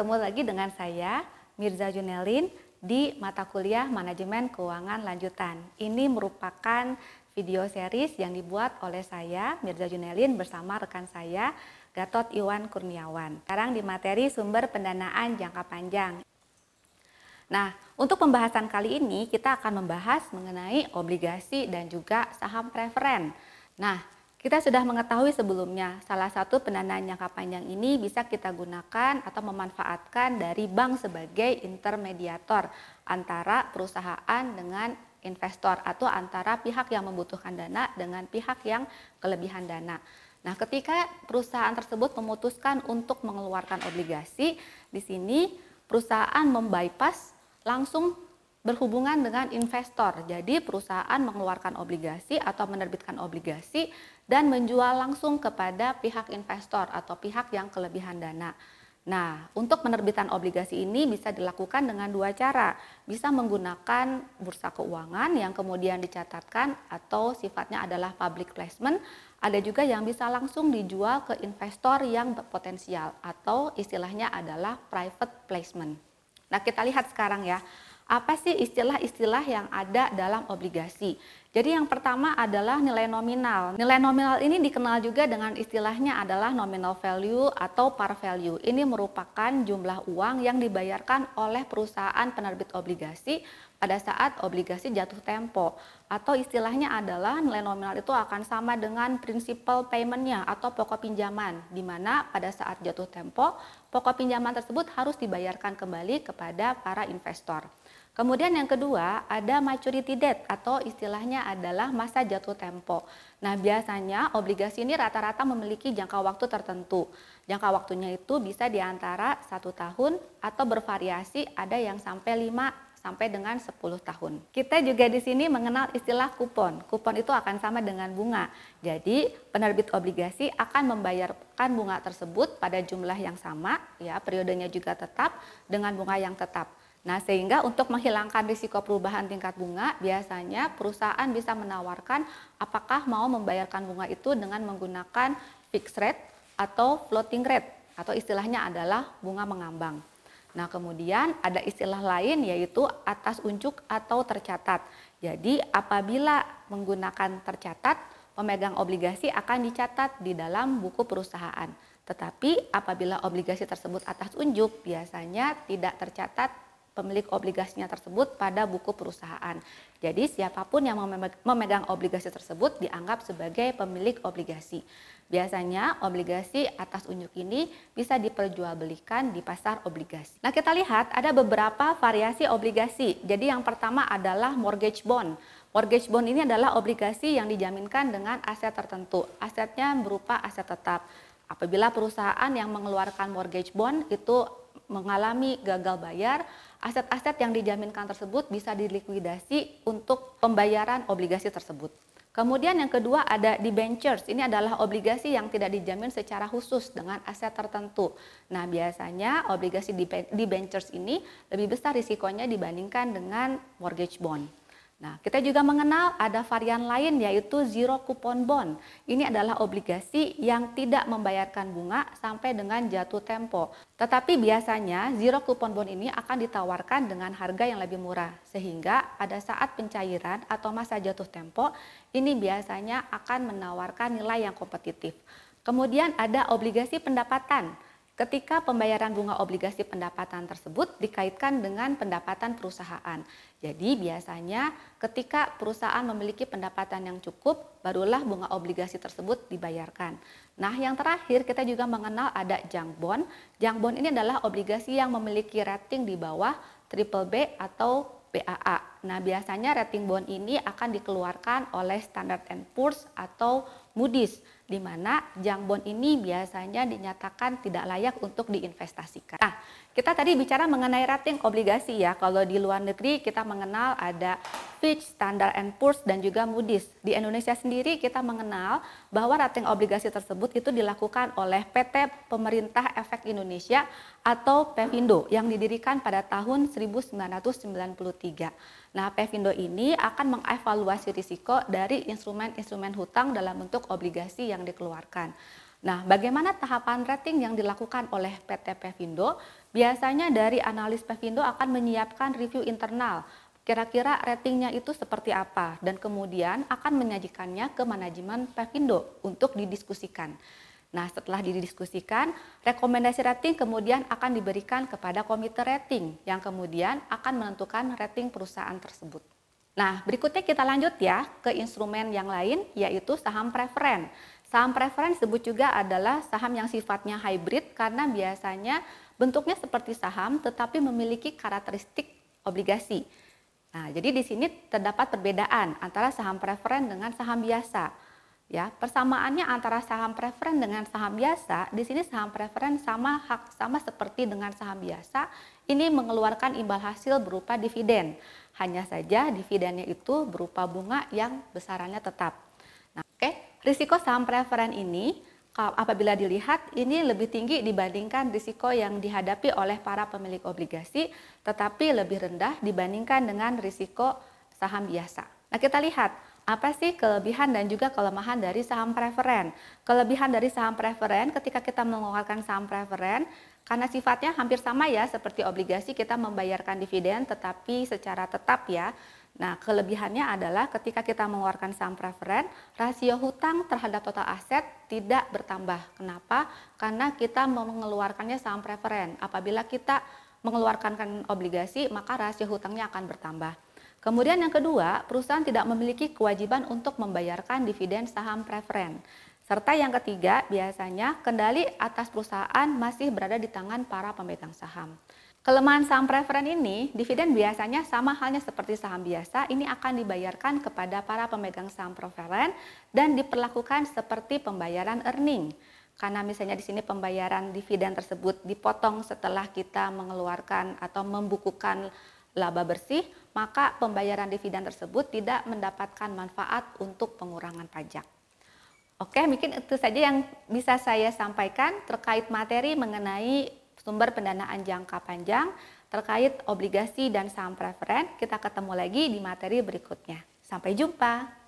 bertemu lagi dengan saya Mirza Junelin di mata kuliah Manajemen Keuangan Lanjutan. Ini merupakan video series yang dibuat oleh saya Mirza Junelin bersama rekan saya Gatot Iwan Kurniawan. Sekarang di materi sumber pendanaan jangka panjang. Nah, untuk pembahasan kali ini kita akan membahas mengenai obligasi dan juga saham preferen. Nah, kita sudah mengetahui sebelumnya, salah satu pendanaan jangka panjang ini bisa kita gunakan atau memanfaatkan dari bank sebagai intermediator antara perusahaan dengan investor atau antara pihak yang membutuhkan dana dengan pihak yang kelebihan dana. Nah, ketika perusahaan tersebut memutuskan untuk mengeluarkan obligasi, di sini perusahaan membypass langsung berhubungan dengan investor. Jadi perusahaan mengeluarkan obligasi atau menerbitkan obligasi dan menjual langsung kepada pihak investor atau pihak yang kelebihan dana. Nah, untuk penerbitan obligasi ini bisa dilakukan dengan dua cara. Bisa menggunakan bursa keuangan yang kemudian dicatatkan atau sifatnya adalah public placement. Ada juga yang bisa langsung dijual ke investor yang berpotensial atau istilahnya adalah private placement. Nah, kita lihat sekarang ya apa sih istilah-istilah yang ada dalam obligasi. Jadi yang pertama adalah nilai nominal. Nilai nominal ini dikenal juga dengan istilahnya adalah nominal value atau par value. Ini merupakan jumlah uang yang dibayarkan oleh perusahaan penerbit obligasi pada saat obligasi jatuh tempo. Atau istilahnya adalah nilai nominal itu akan sama dengan principal paymentnya atau pokok pinjaman, di mana pada saat jatuh tempo, pokok pinjaman tersebut harus dibayarkan kembali kepada para investor. Kemudian yang kedua ada maturity date atau istilahnya adalah masa jatuh tempo. Nah biasanya obligasi ini rata-rata memiliki jangka waktu tertentu. Jangka waktunya itu bisa diantara satu tahun atau bervariasi ada yang sampai 5 sampai dengan 10 tahun. Kita juga di sini mengenal istilah kupon. Kupon itu akan sama dengan bunga. Jadi penerbit obligasi akan membayarkan bunga tersebut pada jumlah yang sama, ya periodenya juga tetap dengan bunga yang tetap. Nah, sehingga untuk menghilangkan risiko perubahan tingkat bunga, biasanya perusahaan bisa menawarkan apakah mau membayarkan bunga itu dengan menggunakan fixed rate atau floating rate atau istilahnya adalah bunga mengambang. Nah, kemudian ada istilah lain yaitu atas unjuk atau tercatat. Jadi, apabila menggunakan tercatat, pemegang obligasi akan dicatat di dalam buku perusahaan. Tetapi apabila obligasi tersebut atas unjuk, biasanya tidak tercatat pemilik obligasinya tersebut pada buku perusahaan. Jadi siapapun yang memegang obligasi tersebut dianggap sebagai pemilik obligasi. Biasanya obligasi atas unjuk ini bisa diperjualbelikan di pasar obligasi. Nah kita lihat ada beberapa variasi obligasi. Jadi yang pertama adalah mortgage bond. Mortgage bond ini adalah obligasi yang dijaminkan dengan aset tertentu. Asetnya berupa aset tetap. Apabila perusahaan yang mengeluarkan mortgage bond itu mengalami gagal bayar, aset-aset yang dijaminkan tersebut bisa dilikuidasi untuk pembayaran obligasi tersebut. Kemudian yang kedua ada debentures. Ini adalah obligasi yang tidak dijamin secara khusus dengan aset tertentu. Nah, biasanya obligasi debentures ini lebih besar risikonya dibandingkan dengan mortgage bond. Nah, kita juga mengenal ada varian lain yaitu zero coupon bond. Ini adalah obligasi yang tidak membayarkan bunga sampai dengan jatuh tempo. Tetapi biasanya zero coupon bond ini akan ditawarkan dengan harga yang lebih murah sehingga pada saat pencairan atau masa jatuh tempo ini biasanya akan menawarkan nilai yang kompetitif. Kemudian ada obligasi pendapatan ketika pembayaran bunga obligasi pendapatan tersebut dikaitkan dengan pendapatan perusahaan. Jadi biasanya ketika perusahaan memiliki pendapatan yang cukup, barulah bunga obligasi tersebut dibayarkan. Nah yang terakhir kita juga mengenal ada junk bond. Junk bond ini adalah obligasi yang memiliki rating di bawah triple B atau BAA. Nah biasanya rating bond ini akan dikeluarkan oleh Standard Poor's atau Moody's di mana Jangbon ini biasanya dinyatakan tidak layak untuk diinvestasikan. Nah, kita tadi bicara mengenai rating obligasi ya. Kalau di luar negeri kita mengenal ada Fitch, Standard and Poor's dan juga Moody's. Di Indonesia sendiri kita mengenal bahwa rating obligasi tersebut itu dilakukan oleh PT Pemerintah Efek Indonesia atau Pevindo yang didirikan pada tahun 1993. Nah, Pevindo ini akan mengevaluasi risiko dari instrumen-instrumen hutang dalam bentuk obligasi yang yang dikeluarkan. Nah, bagaimana tahapan rating yang dilakukan oleh PT Pevindo? Biasanya dari analis Pevindo akan menyiapkan review internal. Kira-kira ratingnya itu seperti apa dan kemudian akan menyajikannya ke manajemen Pevindo untuk didiskusikan. Nah, setelah didiskusikan, rekomendasi rating kemudian akan diberikan kepada komite rating yang kemudian akan menentukan rating perusahaan tersebut. Nah, berikutnya kita lanjut ya ke instrumen yang lain yaitu saham preferen. Saham preferensi disebut juga adalah saham yang sifatnya hybrid karena biasanya bentuknya seperti saham tetapi memiliki karakteristik obligasi. Nah, jadi di sini terdapat perbedaan antara saham preferen dengan saham biasa. Ya, persamaannya antara saham preferen dengan saham biasa, di sini saham preferen sama hak sama seperti dengan saham biasa, ini mengeluarkan imbal hasil berupa dividen. Hanya saja dividennya itu berupa bunga yang besarannya tetap risiko saham preferen ini uh, apabila dilihat ini lebih tinggi dibandingkan risiko yang dihadapi oleh para pemilik obligasi tetapi lebih rendah dibandingkan dengan risiko saham biasa. Nah, kita lihat apa sih kelebihan dan juga kelemahan dari saham preferen? Kelebihan dari saham preferen ketika kita mengeluarkan saham preferen karena sifatnya hampir sama ya seperti obligasi kita membayarkan dividen tetapi secara tetap ya Nah, kelebihannya adalah ketika kita mengeluarkan saham preferen, rasio hutang terhadap total aset tidak bertambah. Kenapa? Karena kita mengeluarkannya saham preferen. Apabila kita mengeluarkan obligasi, maka rasio hutangnya akan bertambah. Kemudian yang kedua, perusahaan tidak memiliki kewajiban untuk membayarkan dividen saham preferen. Serta yang ketiga, biasanya kendali atas perusahaan masih berada di tangan para pemegang saham. Kelemahan saham preferen ini, dividen biasanya sama halnya seperti saham biasa, ini akan dibayarkan kepada para pemegang saham preferen dan diperlakukan seperti pembayaran earning. Karena misalnya di sini pembayaran dividen tersebut dipotong setelah kita mengeluarkan atau membukukan laba bersih, maka pembayaran dividen tersebut tidak mendapatkan manfaat untuk pengurangan pajak. Oke, mungkin itu saja yang bisa saya sampaikan terkait materi mengenai sumber pendanaan jangka panjang terkait obligasi dan saham preferen. Kita ketemu lagi di materi berikutnya. Sampai jumpa.